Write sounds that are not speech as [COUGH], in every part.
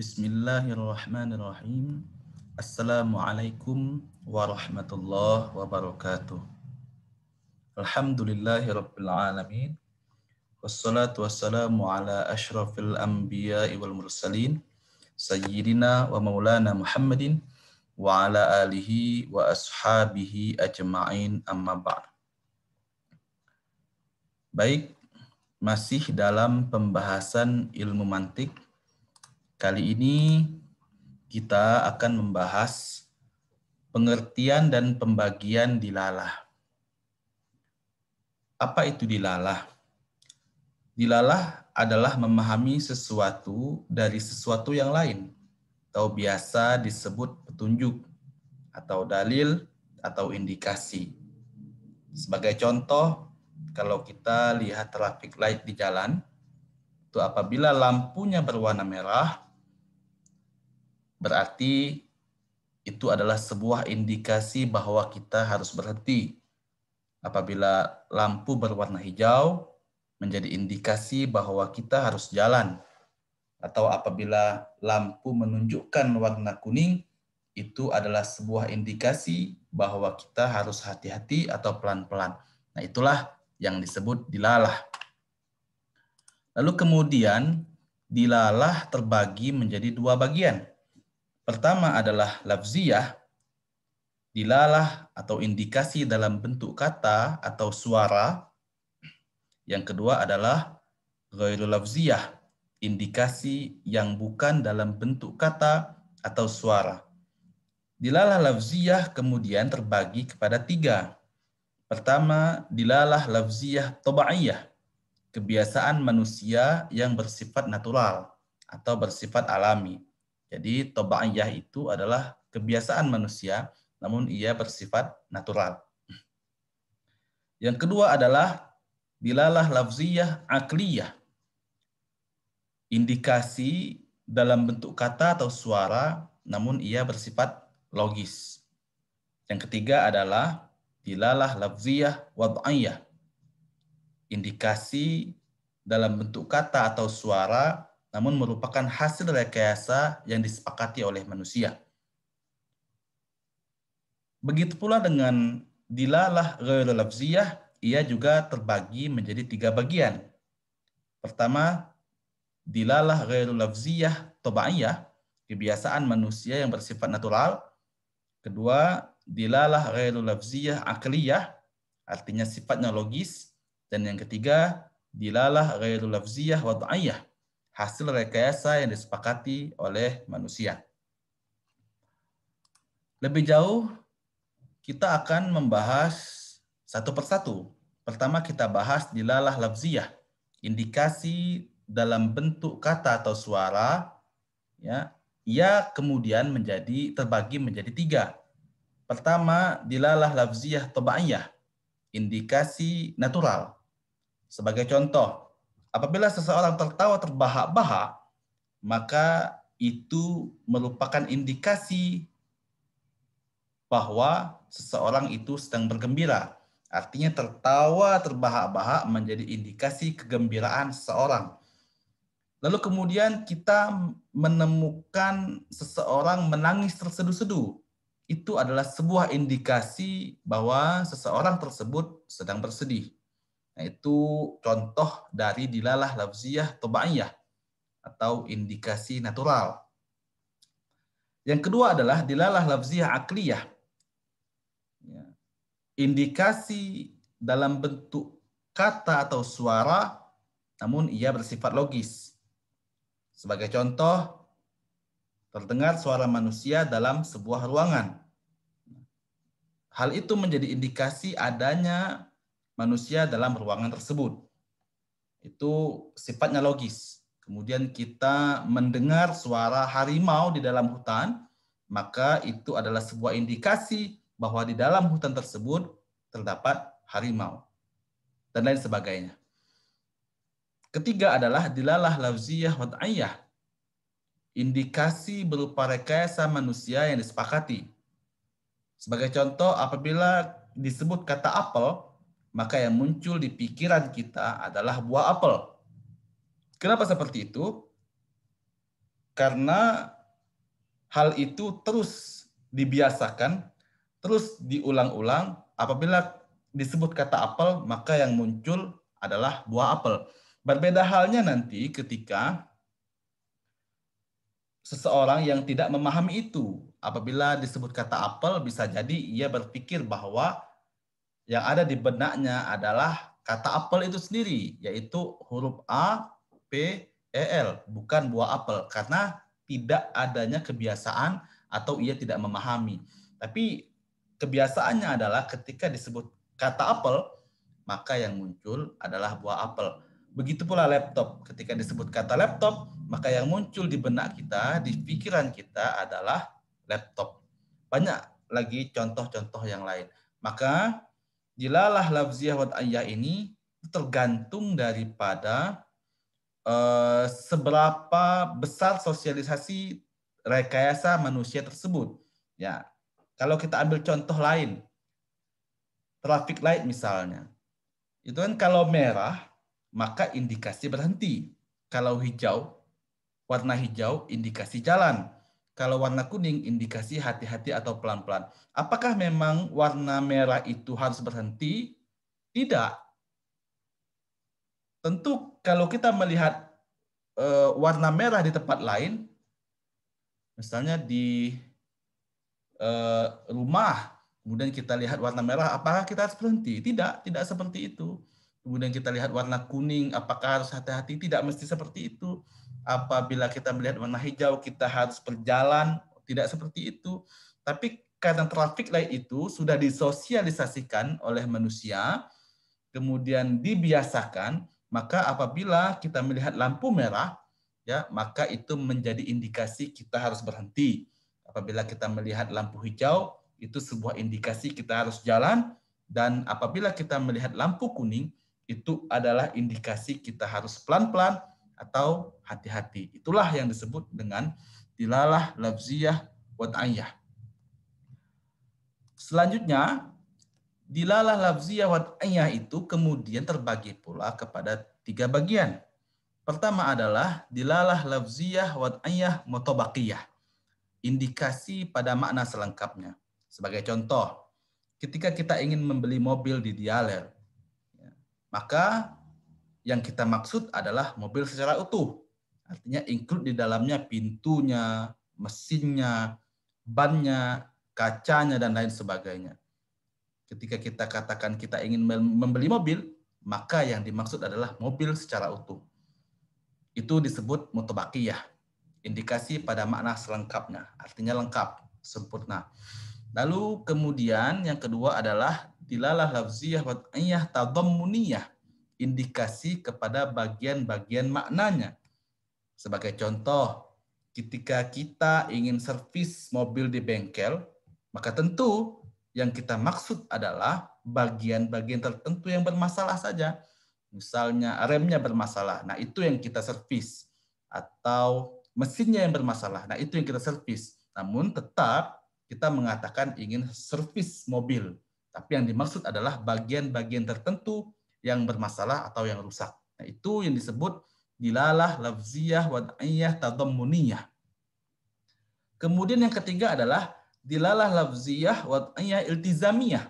Bismillahirrahmanirrahim. Assalamualaikum warahmatullahi wabarakatuh. Alhamdulillahirabbil alamin. Wassalatu wassalamu ala asyrafil anbiya wal mursalin sayyidina wa maulana Muhammadin wa ala alihi wa ashabihi ajma'in amma ba'd. Baik, masih dalam pembahasan ilmu mantik Kali ini kita akan membahas pengertian dan pembagian dilalah. Apa itu dilalah? Dilalah adalah memahami sesuatu dari sesuatu yang lain, atau biasa disebut petunjuk, atau dalil, atau indikasi. Sebagai contoh, kalau kita lihat traffic light di jalan, itu apabila lampunya berwarna merah, berarti itu adalah sebuah indikasi bahwa kita harus berhenti. Apabila lampu berwarna hijau, menjadi indikasi bahwa kita harus jalan. Atau apabila lampu menunjukkan warna kuning, itu adalah sebuah indikasi bahwa kita harus hati-hati atau pelan-pelan. Nah, itulah yang disebut dilalah. Lalu kemudian dilalah terbagi menjadi dua bagian. Pertama adalah lafziyah, dilalah atau indikasi dalam bentuk kata atau suara. Yang kedua adalah ghairu lafziyah, indikasi yang bukan dalam bentuk kata atau suara. Dilalah lafziyah kemudian terbagi kepada tiga. Pertama, dilalah lafziyah toba'iyah, kebiasaan manusia yang bersifat natural atau bersifat alami. Jadi tobaiyah itu adalah kebiasaan manusia, namun ia bersifat natural. Yang kedua adalah dilalah lafziyah akliyah. Indikasi dalam bentuk kata atau suara, namun ia bersifat logis. Yang ketiga adalah dilalah lafziyah wad'iyah. Indikasi dalam bentuk kata atau suara, namun merupakan hasil rekayasa yang disepakati oleh manusia. Begitu pula dengan dilalah ghairu ia juga terbagi menjadi tiga bagian. Pertama, dilalah ghairu tobaiyah, kebiasaan manusia yang bersifat natural. Kedua, dilalah ghairu akliyah, artinya sifatnya logis. Dan yang ketiga, dilalah ghairu lafziyah wad'iyah, hasil rekayasa yang disepakati oleh manusia. Lebih jauh, kita akan membahas satu persatu. Pertama kita bahas dilalah lafziyah, indikasi dalam bentuk kata atau suara, ya, ia kemudian menjadi terbagi menjadi tiga. Pertama, dilalah lafziyah tobaiyah, indikasi natural. Sebagai contoh, Apabila seseorang tertawa terbahak-bahak, maka itu merupakan indikasi bahwa seseorang itu sedang bergembira. Artinya tertawa terbahak-bahak menjadi indikasi kegembiraan seseorang. Lalu kemudian kita menemukan seseorang menangis tersedu-sedu. Itu adalah sebuah indikasi bahwa seseorang tersebut sedang bersedih itu contoh dari dilalah lafziyah tobaiyah atau indikasi natural. Yang kedua adalah dilalah lafziyah akliyah. Ya. Indikasi dalam bentuk kata atau suara, namun ia bersifat logis. Sebagai contoh, terdengar suara manusia dalam sebuah ruangan. Hal itu menjadi indikasi adanya manusia dalam ruangan tersebut. Itu sifatnya logis. Kemudian kita mendengar suara harimau di dalam hutan, maka itu adalah sebuah indikasi bahwa di dalam hutan tersebut terdapat harimau dan lain sebagainya. Ketiga adalah dilalah lafziyah wad'iyah. Indikasi berupa rekayasa manusia yang disepakati. Sebagai contoh, apabila disebut kata apel, maka yang muncul di pikiran kita adalah buah apel. Kenapa seperti itu? Karena hal itu terus dibiasakan, terus diulang-ulang. Apabila disebut kata apel, maka yang muncul adalah buah apel. Berbeda halnya nanti ketika seseorang yang tidak memahami itu. Apabila disebut kata apel, bisa jadi ia berpikir bahwa yang ada di benaknya adalah kata apel itu sendiri, yaitu huruf A, P, E, L, bukan buah apel. Karena tidak adanya kebiasaan atau ia tidak memahami. Tapi kebiasaannya adalah ketika disebut kata apel, maka yang muncul adalah buah apel. Begitu pula laptop. Ketika disebut kata laptop, maka yang muncul di benak kita, di pikiran kita adalah laptop. Banyak lagi contoh-contoh yang lain. Maka Dilalah lafziyah wa ta'iyah ini tergantung daripada uh, seberapa besar sosialisasi rekayasa manusia tersebut. Ya, kalau kita ambil contoh lain, traffic light misalnya, itu kan kalau merah maka indikasi berhenti. Kalau hijau, warna hijau indikasi jalan. Kalau warna kuning indikasi hati-hati atau pelan-pelan. Apakah memang warna merah itu harus berhenti? Tidak. Tentu kalau kita melihat e, warna merah di tempat lain, misalnya di e, rumah, kemudian kita lihat warna merah, apakah kita harus berhenti? Tidak, tidak seperti itu. Kemudian kita lihat warna kuning, apakah harus hati-hati? Tidak mesti seperti itu apabila kita melihat warna hijau kita harus berjalan, tidak seperti itu. Tapi karena traffic light itu sudah disosialisasikan oleh manusia, kemudian dibiasakan, maka apabila kita melihat lampu merah, ya maka itu menjadi indikasi kita harus berhenti. Apabila kita melihat lampu hijau, itu sebuah indikasi kita harus jalan, dan apabila kita melihat lampu kuning, itu adalah indikasi kita harus pelan-pelan atau hati-hati. Itulah yang disebut dengan dilalah lafziyah wata'iyah. Selanjutnya, dilalah lafziyah wata'iyah itu kemudian terbagi pula kepada tiga bagian. Pertama adalah dilalah lafziyah wat'iyah motobakiyah. Indikasi pada makna selengkapnya. Sebagai contoh, ketika kita ingin membeli mobil di Dialer, ya, maka yang kita maksud adalah mobil secara utuh. Artinya include di dalamnya pintunya, mesinnya, bannya, kacanya, dan lain sebagainya. Ketika kita katakan kita ingin membeli mobil, maka yang dimaksud adalah mobil secara utuh. Itu disebut mutobakiyah, indikasi pada makna selengkapnya, artinya lengkap, sempurna. Lalu kemudian yang kedua adalah dilalah lafziyah wa'iyah tadammuniyah indikasi kepada bagian-bagian maknanya. Sebagai contoh, ketika kita ingin servis mobil di bengkel, maka tentu yang kita maksud adalah bagian-bagian tertentu yang bermasalah saja. Misalnya remnya bermasalah, nah itu yang kita servis. Atau mesinnya yang bermasalah, nah itu yang kita servis. Namun tetap kita mengatakan ingin servis mobil. Tapi yang dimaksud adalah bagian-bagian tertentu yang bermasalah atau yang rusak. Nah, itu yang disebut dilalah lafziyah wad'iyah tadammuniyah. Kemudian yang ketiga adalah dilalah lafziyah wad'iyah iltizamiyah.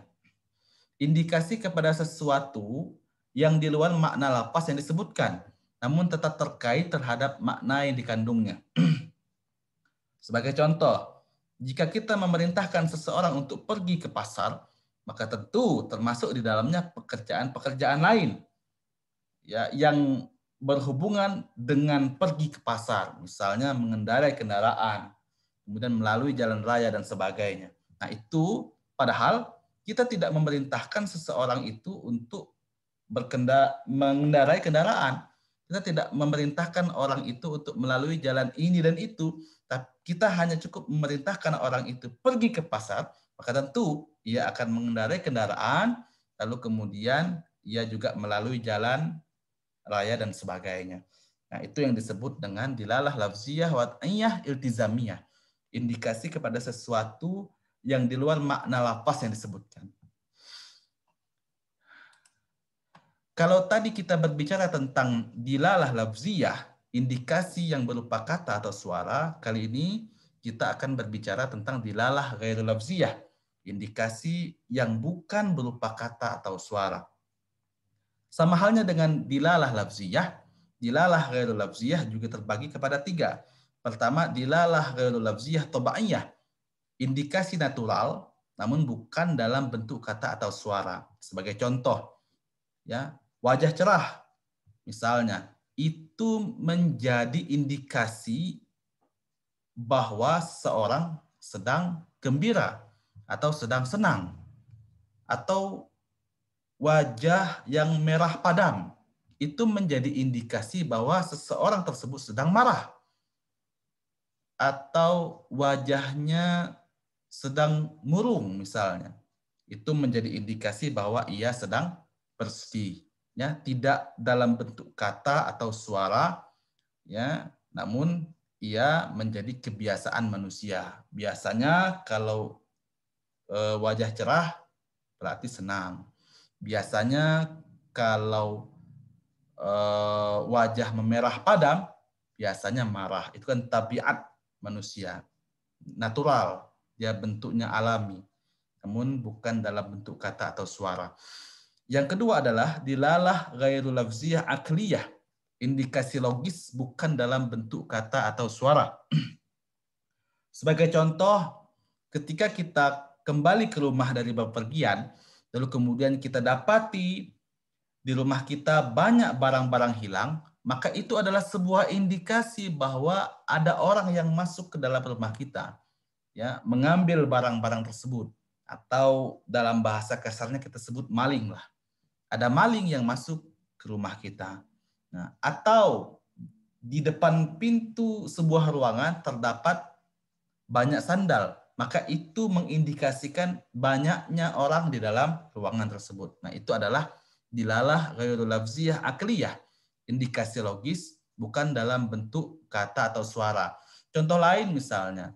Indikasi kepada sesuatu yang di luar makna lapas yang disebutkan, namun tetap terkait terhadap makna yang dikandungnya. [CLEARS THROAT] Sebagai contoh, jika kita memerintahkan seseorang untuk pergi ke pasar, maka tentu termasuk di dalamnya pekerjaan-pekerjaan lain ya yang berhubungan dengan pergi ke pasar, misalnya mengendarai kendaraan, kemudian melalui jalan raya dan sebagainya. Nah, itu padahal kita tidak memerintahkan seseorang itu untuk berkenda mengendarai kendaraan. Kita tidak memerintahkan orang itu untuk melalui jalan ini dan itu, tapi kita hanya cukup memerintahkan orang itu pergi ke pasar, maka tentu ia akan mengendarai kendaraan, lalu kemudian ia juga melalui jalan raya dan sebagainya. Nah, itu yang disebut dengan dilalah lafziyah wat'iyah iltizamiyah. Indikasi kepada sesuatu yang di luar makna lapas yang disebutkan. Kalau tadi kita berbicara tentang dilalah lafziyah, indikasi yang berupa kata atau suara, kali ini kita akan berbicara tentang dilalah ghairu lafziyah, indikasi yang bukan berupa kata atau suara. Sama halnya dengan dilalah lafziyah, dilalah ghairu lafziyah juga terbagi kepada tiga. Pertama, dilalah ghairu lafziyah tobaiyah, indikasi natural namun bukan dalam bentuk kata atau suara. Sebagai contoh, ya wajah cerah misalnya itu menjadi indikasi bahwa seorang sedang gembira atau sedang senang atau wajah yang merah padam itu menjadi indikasi bahwa seseorang tersebut sedang marah atau wajahnya sedang murung misalnya itu menjadi indikasi bahwa ia sedang bersih ya tidak dalam bentuk kata atau suara ya namun ia menjadi kebiasaan manusia biasanya kalau Eh, wajah cerah berarti senang. Biasanya kalau eh, wajah memerah padam biasanya marah. Itu kan tabiat manusia. Natural, dia bentuknya alami. Namun bukan dalam bentuk kata atau suara. Yang kedua adalah dilalah gairu lafziyah akliyah. Indikasi logis bukan dalam bentuk kata atau suara. [CLEARS THROAT] Sebagai contoh, ketika kita kembali ke rumah dari bepergian, lalu kemudian kita dapati di rumah kita banyak barang-barang hilang, maka itu adalah sebuah indikasi bahwa ada orang yang masuk ke dalam rumah kita, ya, mengambil barang-barang tersebut atau dalam bahasa kasarnya kita sebut maling lah. Ada maling yang masuk ke rumah kita. Nah, atau di depan pintu sebuah ruangan terdapat banyak sandal maka itu mengindikasikan banyaknya orang di dalam ruangan tersebut. Nah, itu adalah dilalah ghairul lafziyah akliyah, indikasi logis bukan dalam bentuk kata atau suara. Contoh lain misalnya,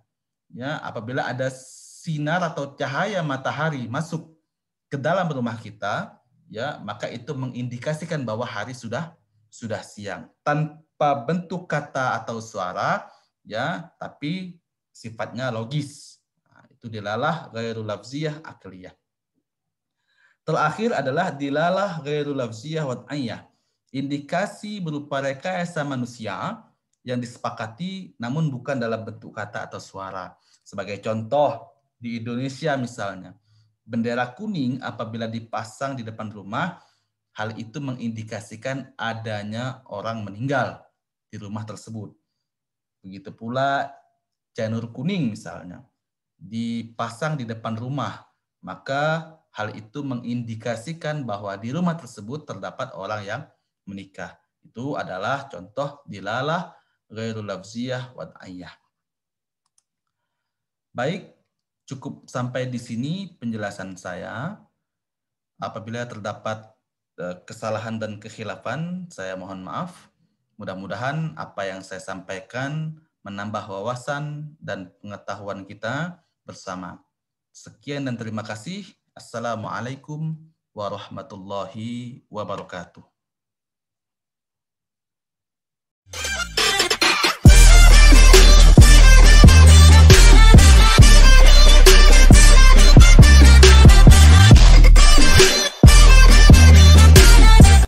ya apabila ada sinar atau cahaya matahari masuk ke dalam rumah kita, ya maka itu mengindikasikan bahwa hari sudah sudah siang. Tanpa bentuk kata atau suara, ya tapi sifatnya logis itu dilalah ghairu lafziyah akliyah. Terakhir adalah dilalah ghairu lafziyah wat'ayyah. Indikasi berupa rekayasa manusia yang disepakati namun bukan dalam bentuk kata atau suara. Sebagai contoh, di Indonesia misalnya, bendera kuning apabila dipasang di depan rumah, hal itu mengindikasikan adanya orang meninggal di rumah tersebut. Begitu pula janur kuning misalnya dipasang di depan rumah, maka hal itu mengindikasikan bahwa di rumah tersebut terdapat orang yang menikah. Itu adalah contoh dilalah ghairul lafziyah wa ayah. Baik, cukup sampai di sini penjelasan saya. Apabila terdapat e, kesalahan dan kekhilafan, saya mohon maaf. Mudah-mudahan apa yang saya sampaikan menambah wawasan dan pengetahuan kita bersama. Sekian dan terima kasih. Assalamualaikum warahmatullahi wabarakatuh.